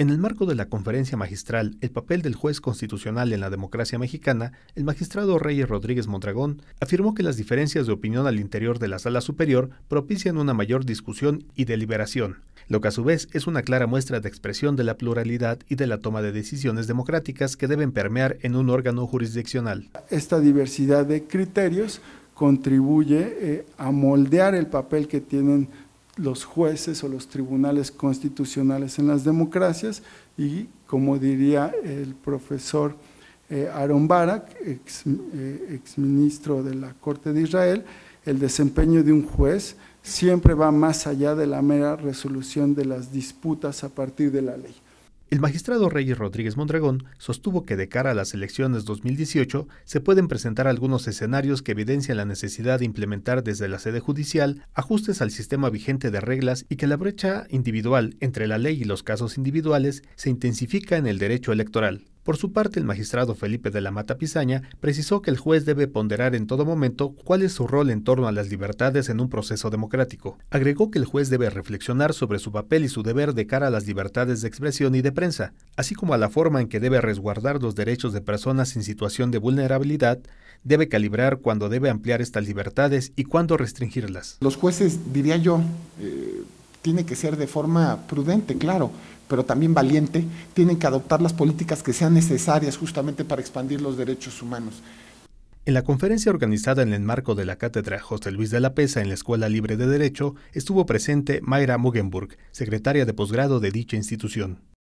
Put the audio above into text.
En el marco de la conferencia magistral El papel del juez constitucional en la democracia mexicana, el magistrado Reyes Rodríguez Mondragón afirmó que las diferencias de opinión al interior de la sala superior propician una mayor discusión y deliberación, lo que a su vez es una clara muestra de expresión de la pluralidad y de la toma de decisiones democráticas que deben permear en un órgano jurisdiccional. Esta diversidad de criterios contribuye eh, a moldear el papel que tienen los jueces o los tribunales constitucionales en las democracias y, como diría el profesor eh, Aaron Barak, ex, ministro eh, ministro de la Corte de Israel, el desempeño de un juez siempre va más allá de la mera resolución de las disputas a partir de la ley. El magistrado Reyes Rodríguez Mondragón sostuvo que de cara a las elecciones 2018 se pueden presentar algunos escenarios que evidencian la necesidad de implementar desde la sede judicial ajustes al sistema vigente de reglas y que la brecha individual entre la ley y los casos individuales se intensifica en el derecho electoral. Por su parte, el magistrado Felipe de la Mata Pisaña precisó que el juez debe ponderar en todo momento cuál es su rol en torno a las libertades en un proceso democrático. Agregó que el juez debe reflexionar sobre su papel y su deber de cara a las libertades de expresión y de prensa, así como a la forma en que debe resguardar los derechos de personas en situación de vulnerabilidad, debe calibrar cuándo debe ampliar estas libertades y cuándo restringirlas. Los jueces, diría yo, eh, tiene que ser de forma prudente, claro, pero también valiente, tienen que adoptar las políticas que sean necesarias justamente para expandir los derechos humanos. En la conferencia organizada en el marco de la cátedra José Luis de la Pesa en la Escuela Libre de Derecho, estuvo presente Mayra Muggenburg, secretaria de posgrado de dicha institución.